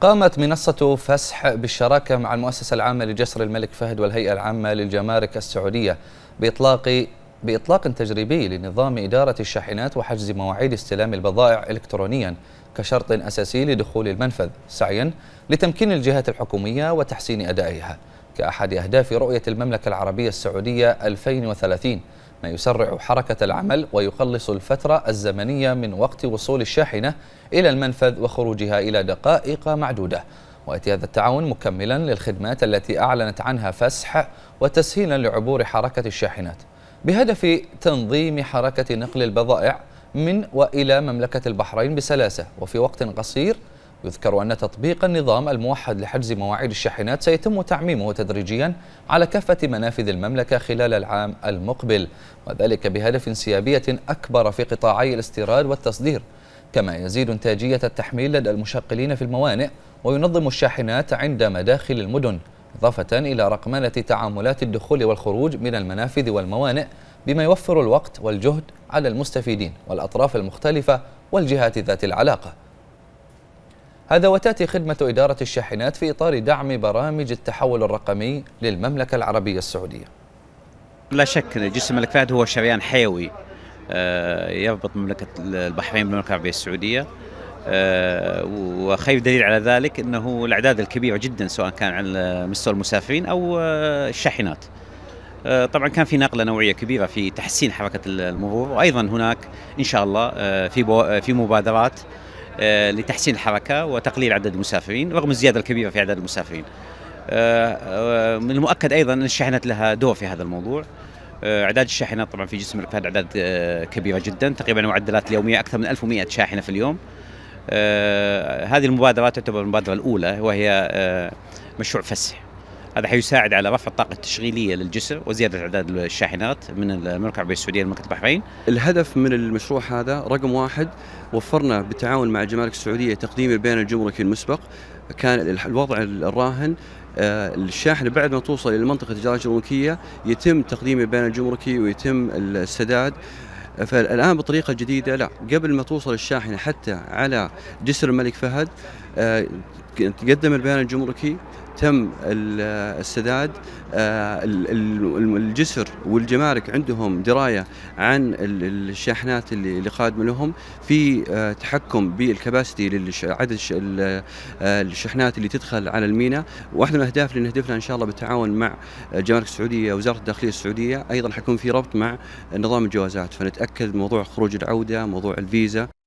قامت منصة فسح بالشراكة مع المؤسسة العامة لجسر الملك فهد والهيئة العامة للجمارك السعودية بإطلاق بإطلاق تجريبي لنظام إدارة الشاحنات وحجز مواعيد استلام البضائع إلكترونيا كشرط أساسي لدخول المنفذ سعيا لتمكين الجهات الحكومية وتحسين أدائها كأحد أهداف رؤية المملكة العربية السعودية 2030 ما يسرع حركة العمل ويقلص الفترة الزمنية من وقت وصول الشاحنة إلى المنفذ وخروجها إلى دقائق معدودة ويأتي هذا التعاون مكملا للخدمات التي أعلنت عنها فسح وتسهيلا لعبور حركة الشاحنات بهدف تنظيم حركة نقل البضائع من وإلى مملكة البحرين بسلاسة وفي وقت قصير يذكر أن تطبيق النظام الموحد لحجز مواعيد الشاحنات سيتم تعميمه تدريجيا على كافة منافذ المملكة خلال العام المقبل وذلك بهدف انسيابية أكبر في قطاعي الاستيراد والتصدير كما يزيد إنتاجية التحميل لدى المشغلين في الموانئ وينظم الشاحنات عند مداخل المدن إضافة إلى رقمنة تعاملات الدخول والخروج من المنافذ والموانئ بما يوفر الوقت والجهد على المستفيدين والأطراف المختلفة والجهات ذات العلاقة هذا وتأتي خدمة إدارة الشاحنات في إطار دعم برامج التحول الرقمي للمملكة العربية السعودية لا شك جسم فهد هو شريان حيوي آه، يربط مملكة البحرين بالمملكة العربية السعودية آه، وخير دليل على ذلك أنه الأعداد الكبيرة جدا سواء كان على مستوى المسافرين أو آه، الشاحنات طبعا كان في نقله نوعيه كبيره في تحسين حركه المرور وايضا هناك ان شاء الله في في مبادرات آه، لتحسين الحركه وتقليل عدد المسافرين رغم الزياده الكبيره في عدد المسافرين. من آه، آه، المؤكد ايضا ان الشاحنات لها دور في هذا الموضوع. اعداد الشاحنات طبعا في جسم الركاب اعداد كبيره جدا تقريبا معدلات اليوميه اكثر من 1100 شاحنه في اليوم. هذه المبادره تعتبر المبادره الاولى وهي مشروع فسح هذا حيساعد على رفع الطاقه التشغيليه للجسر وزياده اعداد الشاحنات من المملكه العربيه السعوديه لمملكه البحرين. الهدف من المشروع هذا رقم واحد وفرنا بالتعاون مع الجمارك السعوديه تقديم البيان الجمركي المسبق كان الوضع الراهن آه، الشاحنه بعد ما توصل الى منطقة التجاره الجمركيه يتم تقديم البيان الجمركي ويتم السداد فالان بطريقه جديده لا قبل ما توصل الشاحنه حتى على جسر الملك فهد آه، تقدم البيان الجمركي تم السداد آه، الجسر والجمارك عندهم درايه عن الشاحنات اللي قادمه لهم في آه، تحكم بالكباسيتي عدد الشحنات اللي تدخل على الميناء واحده من الاهداف اللي نهدفها ان شاء الله بالتعاون مع الجمارك السعوديه وزاره الداخليه السعوديه ايضا حيكون في ربط مع نظام الجوازات فنتاكد موضوع خروج العوده موضوع الفيزا